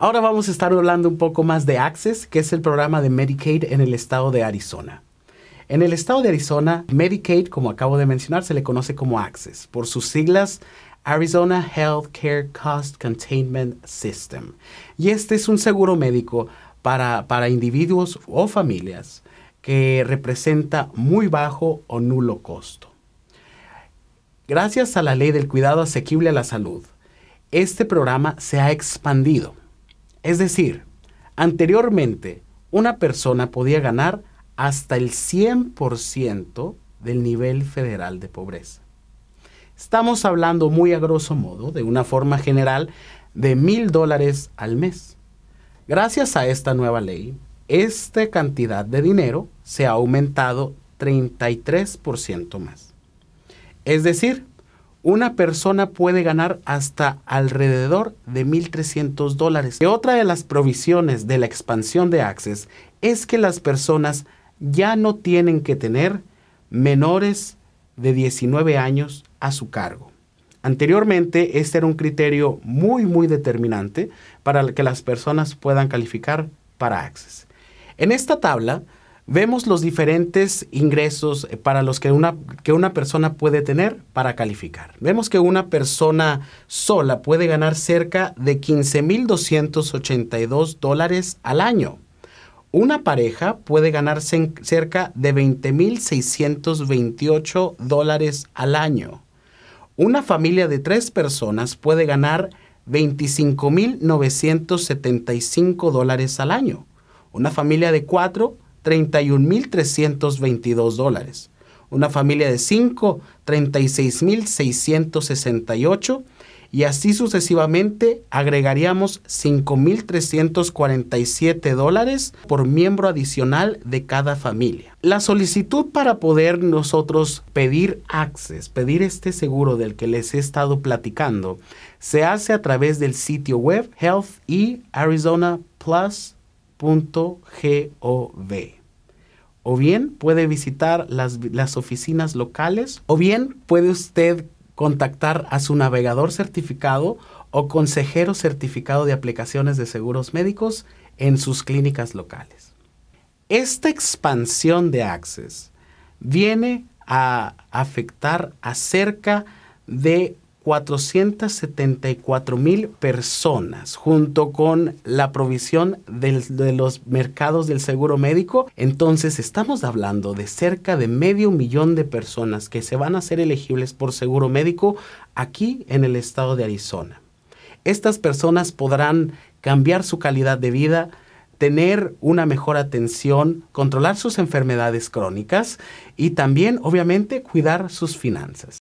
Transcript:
Ahora vamos a estar hablando un poco más de Access, que es el programa de Medicaid en el estado de Arizona. En el estado de Arizona, Medicaid, como acabo de mencionar, se le conoce como Access, por sus siglas Arizona Health Care Cost Containment System. Y este es un seguro médico para individuos o familias que representa muy bajo o nulo costo. Gracias a la ley del cuidado asequible a la salud, este programa se ha expandido es decir, anteriormente una persona podía ganar hasta el 100% del nivel federal de pobreza. Estamos hablando muy a grosso modo, de una forma general, de mil dólares al mes. Gracias a esta nueva ley, esta cantidad de dinero se ha aumentado 33% más. Es decir, una persona puede ganar hasta alrededor de 1.300 dólares. otra de las provisiones de la expansión de Access es que las personas ya no tienen que tener menores de 19 años a su cargo. Anteriormente, este era un criterio muy, muy determinante para que las personas puedan calificar para Access. En esta tabla vemos los diferentes ingresos eh, para los que una, que una persona puede tener para calificar. Vemos que una persona sola puede ganar cerca de 15.282 dólares al año. Una pareja puede ganar cerca de 20.628 dólares al año. Una familia de tres personas puede ganar 25.975 dólares al año. Una familia de cuatro 31.322 dólares. Una familia de 5, 36.668. Y así sucesivamente agregaríamos 5.347 dólares por miembro adicional de cada familia. La solicitud para poder nosotros pedir access, pedir este seguro del que les he estado platicando, se hace a través del sitio web Health Arizona Plus. O bien puede visitar las, las, oficinas locales o bien puede usted contactar a su navegador certificado o consejero certificado de aplicaciones de seguros médicos en sus clínicas locales. Esta expansión de Access viene a afectar acerca de 474 mil personas, junto con la provisión de los mercados del seguro médico. Entonces estamos hablando de cerca de medio millón de personas que se van a ser elegibles por seguro médico aquí en el estado de Arizona. Estas personas podrán cambiar su calidad de vida, tener una mejor atención, controlar sus enfermedades crónicas y también, obviamente, cuidar sus finanzas.